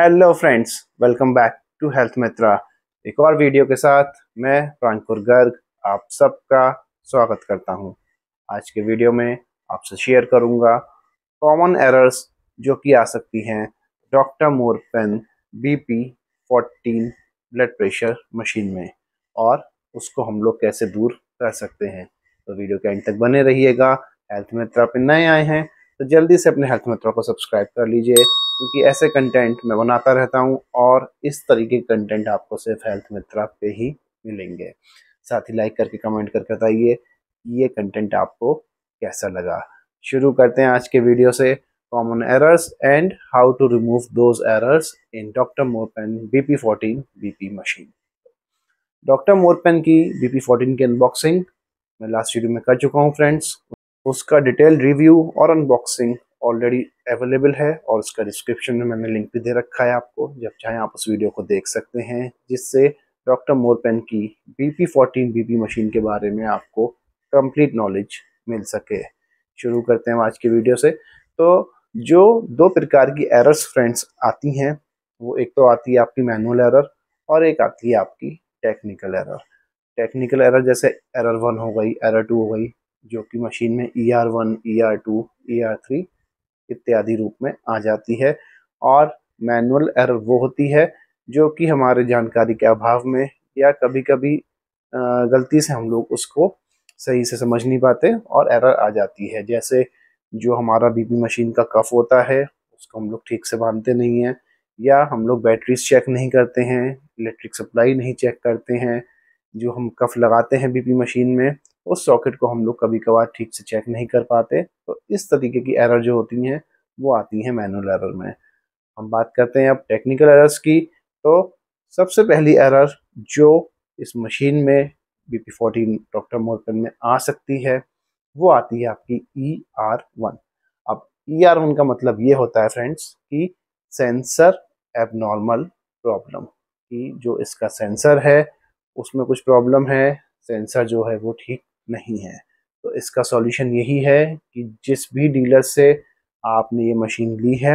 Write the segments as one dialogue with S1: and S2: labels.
S1: hello friends welcome back to health Mitra एक और video के साथ मैं प्रांकुर गर्ग आप सबका स्वागत करता हूं आज के वीडियो में आपसे शेयर करूंगा कॉमन एरर्स जो कि आ सकती हैं doctor Morepen BP 14 blood pressure machine में और उसको हम लोग कैसे दूर कर सकते हैं तो वीडियो के एंड तक बने रहिएगा हेल्थ मित्रा पे नए आए हैं तो जल्दी से अपने हेल्थ मित्रों को सब्सक्राइब कर लीजिए क्योंकि ऐसे कंटेंट मैं बनाता रहता हूँ और इस तरीके के कंटेंट आपको सिर्फ हेल्थ मित्रा पे ही मिलेंगे साथ ही लाइक करके कमेंट करके बताइए ये कंटेंट आपको कैसा लगा शुरू करते हैं आज के वीडियो से common errors and how to remove those errors in doctor Morepen B P fourteen B P machine doctor Morepen की बी पी फोर्टीन की अनबॉक्सिंग मैं लास्ट वीडियो में कर चुका हूँ फ्रेंड्स उसका डिटेल रिव्यू और अनबॉक्सिंग ऑलरेडी अवेलेबल है और उसका डिस्क्रिप्शन में मैंने लिंक भी दे रखा है आपको जब चाहे आप उस वीडियो को देख सकते हैं जिससे डॉक्टर मोरपेन की B P fourteen B P machine के बारे में आपको कंप्लीट नॉलेज मिल सके शुरू करते हैं आज की वीडियो से तो जो दो प्रकार की एरर्स फ्रेंड्स आती हैं वो एक तो आती है आपकी मैनुअल एरर और एक आती है आपकी टेक्निकल एरर टेक्निकल एरर जैसे एरर वन हो गई एरर टू हो गई जो कि मशीन में E R one E R two E R three इत्यादि रूप में आ जाती है और मैनुअल एरर वो होती है जो कि हमारे जानकारी के अभाव में या कभी कभी गलती से हम लोग उसको सही से समझ नहीं पाते और एरर आ जाती है जैसे जो हमारा बीपी मशीन का कफ होता है उसको हम लोग ठीक से बांधते नहीं हैं या हम लोग बैटरीज चेक नहीं करते हैं इलेक्ट्रिक सप्लाई नहीं चेक करते हैं जो हम कफ लगाते हैं बीपी मशीन में उस सॉकेट को हम लोग कभी कभार ठीक से चेक नहीं कर पाते तो इस तरीके की एरर जो होती हैं वो आती हैं मैनुअल एरर में हम बात करते हैं अब टेक्निकल एरर्स की तो सबसे पहली एरर जो इस मशीन में B P fourteen doctor Morepen में आ सकती है वो आती है आपकी ई e आर वन अब ई e आर वन का मतलब ये होता है फ्रेंड्स कि सेंसर एबनॉर्मल प्रॉब्लम कि जो इसका सेंसर है उसमें कुछ प्रॉब्लम है सेंसर जो है वो ठीक नहीं है तो इसका सॉल्यूशन यही है कि जिस भी डीलर से आपने ये मशीन ली है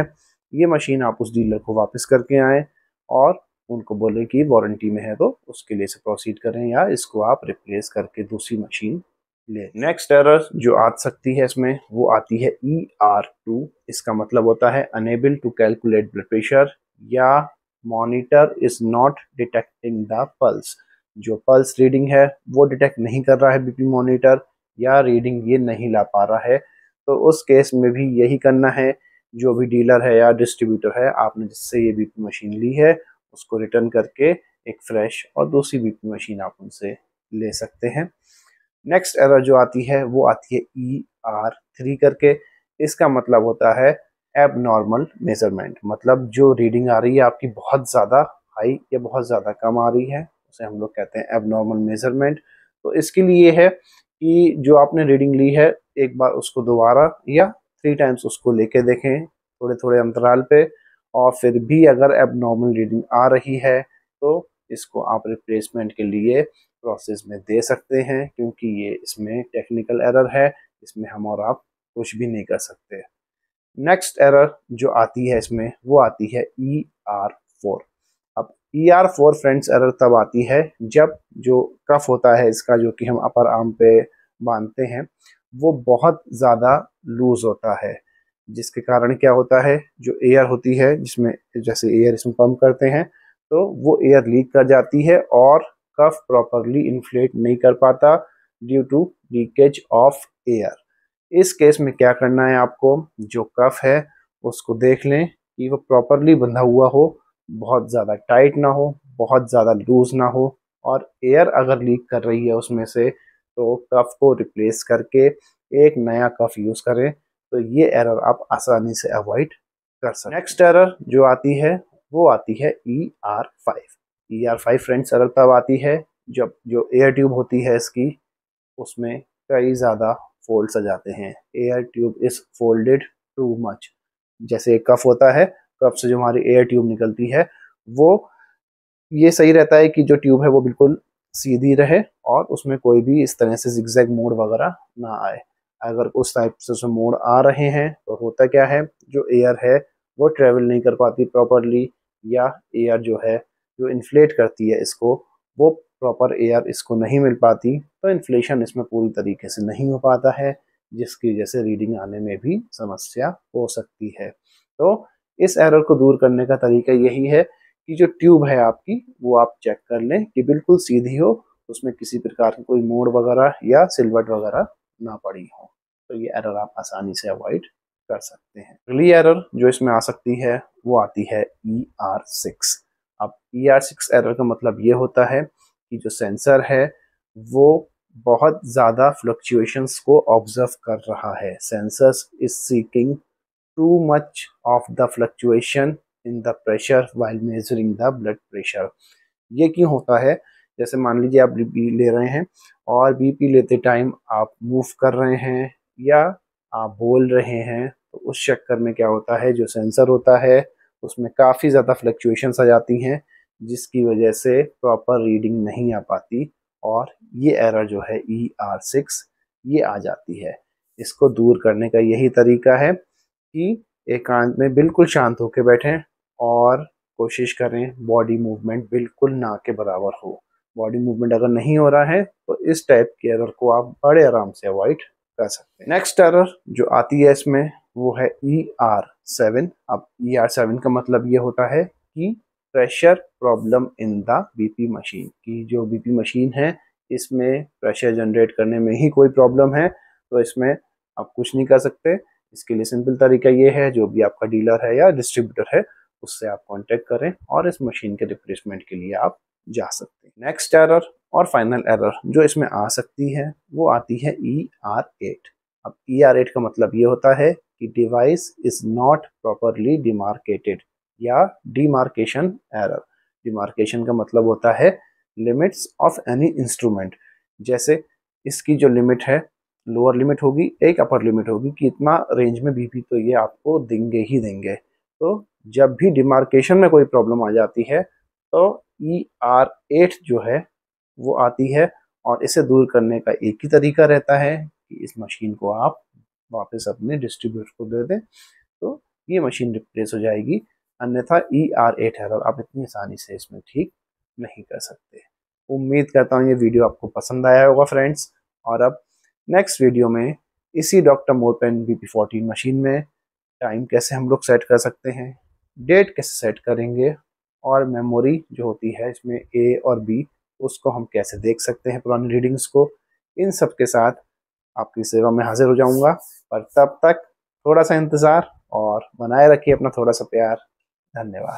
S1: ये मशीन आप उस डीलर को वापस करके आएँ और उनको बोले कि वारंटी में है तो उसके लिए से प्रोसीड करें या इसको आप रिप्लेस करके दूसरी मशीन लें नेक्स्ट एरर जो आ सकती है इसमें वो आती है ई आर टू इसका मतलब होता है unable to calculate blood pressure या monitor is not detecting the pulse जो पल्स रीडिंग है वो डिटेक्ट नहीं कर रहा है बीपी मॉनिटर या रीडिंग ये नहीं ला पा रहा है तो उस केस में भी यही करना है जो भी डीलर है या डिस्ट्रीब्यूटर है आपने जिससे ये बीपी मशीन ली है उसको रिटर्न करके एक फ्रेश और दूसरी बीपी मशीन आप उनसे ले सकते हैं नेक्स्ट एरर जो आती है वो आती है ई आर थ्री करके इसका मतलब होता है एब नॉर्मल मेजरमेंट मतलब जो रीडिंग आ रही है आपकी बहुत ज़्यादा हाई या बहुत ज़्यादा कम आ रही है उसे हम लोग कहते हैं एबनॉर्मल मेजरमेंट तो इसके लिए ये है कि जो आपने रीडिंग ली है एक बार उसको दोबारा या थ्री टाइम्स उसको लेके देखें थोड़े थोड़े अंतराल पे और फिर भी अगर एबनॉर्मल रीडिंग आ रही है तो इसको आप रिप्लेसमेंट के लिए प्रोसेस में दे सकते हैं क्योंकि ये इसमें टेक्निकल एरर है इसमें हम और आप कुछ भी नहीं कर सकते नेक्स्ट एरर जो आती है इसमें वो आती है E R four E R four friends error तब आती है जब जो कफ होता है इसका जो कि हम अपर आर्म पे बांधते हैं वो बहुत ज़्यादा लूज होता है जिसके कारण क्या होता है जो एयर होती है जिसमें जैसे एयर इसमें पम्प करते हैं तो वो एयर लीक कर जाती है और कफ प्रॉपरली इन्फ्लेट नहीं कर पाता due to leakage of air इस केस में क्या करना है आपको जो कफ है उसको देख लें कि वो प्रॉपरली बंधा हुआ हो बहुत ज़्यादा टाइट ना हो बहुत ज़्यादा लूज ना हो और एयर अगर लीक कर रही है उसमें से तो कफ को रिप्लेस करके एक नया कफ यूज़ करें तो ये एरर आप आसानी से अवॉइड कर सकते नेक्स्ट एरर जो आती है वो आती है E R five E R five friends error तब आती है जब जो एयर ट्यूब होती है इसकी उसमें कई ज़्यादा फोल्ड्स आ जाते हैं air tube is folded too much जैसे एक कफ होता है कप से जो हमारी एयर ट्यूब निकलती है वो ये सही रहता है कि जो ट्यूब है वो बिल्कुल सीधी रहे और उसमें कोई भी इस तरह से जिक्जैग मोड़ वगैरह ना आए अगर उस टाइप से उसमें मोड़ आ रहे हैं तो होता क्या है जो एयर है वो ट्रेवल नहीं कर पाती प्रॉपरली या एयर जो है जो इन्फ्लेट करती है इसको वो प्रॉपर एयर इसको नहीं मिल पाती तो इन्फ्लेशन इसमें पूरी तरीके से नहीं हो पाता है जिसकी वजह से रीडिंग आने में भी समस्या हो सकती है तो इस एरर को दूर करने का तरीका यही है कि जो ट्यूब है आपकी वो आप चेक कर लें कि बिल्कुल सीधी हो उसमें किसी प्रकार की कोई मोड़ वगैरह या सिलवट वगैरह ना पड़ी हो तो ये एरर आप आसानी से अवॉइड कर सकते हैं अगली एरर जो इसमें आ सकती है वो आती है ई आर सिक्स अब ई आर सिक्स एरर का मतलब ये होता है कि जो सेंसर है वो बहुत ज़्यादा फ्लक्चुएशंस को ऑब्जर्व कर रहा है sensors is seeking too much of the fluctuation in the pressure while measuring the blood pressure ये क्यों होता है जैसे मान लीजिए आप बी ले रहे हैं और बी लेते टाइम आप मूव कर रहे हैं या आप बोल रहे हैं तो उस चक्कर में क्या होता है जो सेंसर होता है उसमें काफ़ी ज़्यादा फ्लक्चुएशंस आ जाती हैं जिसकी वजह से प्रॉपर रीडिंग नहीं आ पाती और ये एरर जो है ई आर सिक्स ये आ जाती है इसको दूर करने का यही तरीका है कि एकांत में बिल्कुल शांत होकर बैठें और कोशिश करें बॉडी मूवमेंट बिल्कुल ना के बराबर हो बॉडी मूवमेंट अगर नहीं हो रहा है तो इस टाइप के एरर को आप बड़े आराम से अवॉइड कर सकते हैं नेक्स्ट एरर जो आती है इसमें वो है ई आर सेवन अब ई आर सेवन का मतलब ये होता है कि pressure problem in the BP machine की जो बीपी मशीन है इसमें प्रेशर जनरेट करने में ही कोई प्रॉब्लम है तो इसमें आप कुछ नहीं कर सकते इसके लिए सिंपल तरीका ये है जो भी आपका डीलर है या डिस्ट्रीब्यूटर है उससे आप कॉन्टेक्ट करें और इस मशीन के रिप्लेसमेंट के लिए आप जा सकते हैं नेक्स्ट एरर और फाइनल एरर जो इसमें आ सकती है वो आती है ई आर एट अब ई आर एट का मतलब ये होता है कि device is not properly demarcated या डिमार्केशन एरर डिमार्केशन का मतलब होता है लिमिट्स ऑफ एनी इंस्ट्रूमेंट जैसे इसकी जो लिमिट है लोअर लिमिट होगी एक अपर लिमिट होगी कि इतना रेंज में बीपी तो ये आपको देंगे ही देंगे तो जब भी डिमार्केशन में कोई प्रॉब्लम आ जाती है तो ई आर एट जो है वो आती है और इसे दूर करने का एक ही तरीका रहता है कि इस मशीन को आप वापस अपने डिस्ट्रीब्यूटर को दे दें तो ये मशीन रिप्लेस हो जाएगी अन्यथा ई आर एट एरर आप इतनी आसानी से इसमें ठीक नहीं कर सकते उम्मीद करता हूँ ये वीडियो आपको पसंद आया होगा फ्रेंड्स और अब नेक्स्ट वीडियो में इसी doctor Morepen B P fourteen machine में टाइम कैसे हम लोग सेट कर सकते हैं डेट कैसे सेट करेंगे और मेमोरी जो होती है इसमें ए और बी उसको हम कैसे देख सकते हैं पुरानी रीडिंग्स को इन सब के साथ आपकी सेवा में हाजिर हो जाऊंगा पर तब तक थोड़ा सा इंतज़ार और बनाए रखिए अपना थोड़ा सा प्यार धन्यवाद